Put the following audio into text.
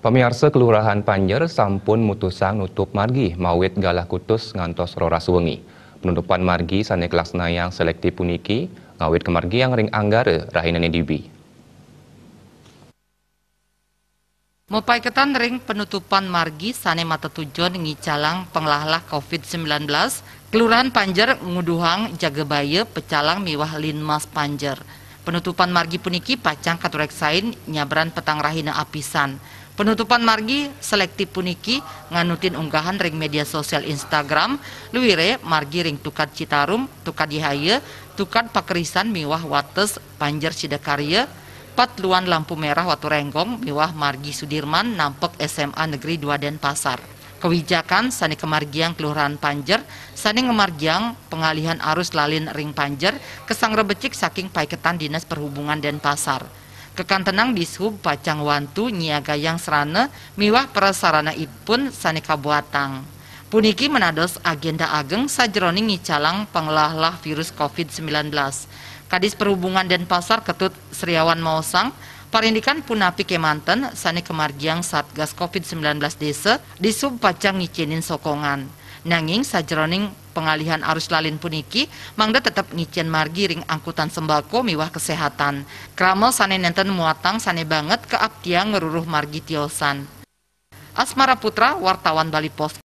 Pemirsa Kelurahan Panjer sampun mutusang nutup margi mawit galah kutus ngantos roras wengi. Penutupan margi saneklasna yang selektif puniki ngawit kemargi yang ring anggare rahinane dibi. Mopai ketan ring penutupan margi sane mata tujuan ngicalang penglahlah COVID-19, Kelurahan Panjer Nguduhang bayi Pecalang Miwah Linmas Panjer. Penutupan margi puniki pacang katureksain nyabran petang rahina apisan. Penutupan margi selektif puniki nganutin unggahan ring media sosial Instagram, luire margi ring tukad Citarum, tukad Yihaya, tukad Pakerisan Miwah Wates Panjer Sidakarya, Tepat luan lampu merah Watu Renggong, Miwah Margi Sudirman nampek SMA Negeri 2 Denpasar. Kewijakan Sani Kemargiang Kelurahan Panjer, Sani Kemargiang pengalihan arus lalin ring Panjer, kesang rebecik saking paiketan Dinas Perhubungan Denpasar. Kekan tenang di pacang wantu Nyiagayang yang serana, miwah prasarana ipun Sani Kabuatang. Puniki menados agenda ageng sajroning ngicalang pengelahlah virus COVID-19. Kadis Perhubungan dan Pasar Ketut Sriawan Mausang Parindikan punapi Kemanten sani kemargiang Satgas COVID-19 desa di sub ngicinin sokongan. Nanging sajroning pengalihan arus lalin puniki, mangda tetap ngicin margi ring angkutan sembako miwah kesehatan. Kramo sani nenten muatang sani banget ke abtiang ngeruruh margi tiosan. Asmara Putra, wartawan Bali Post.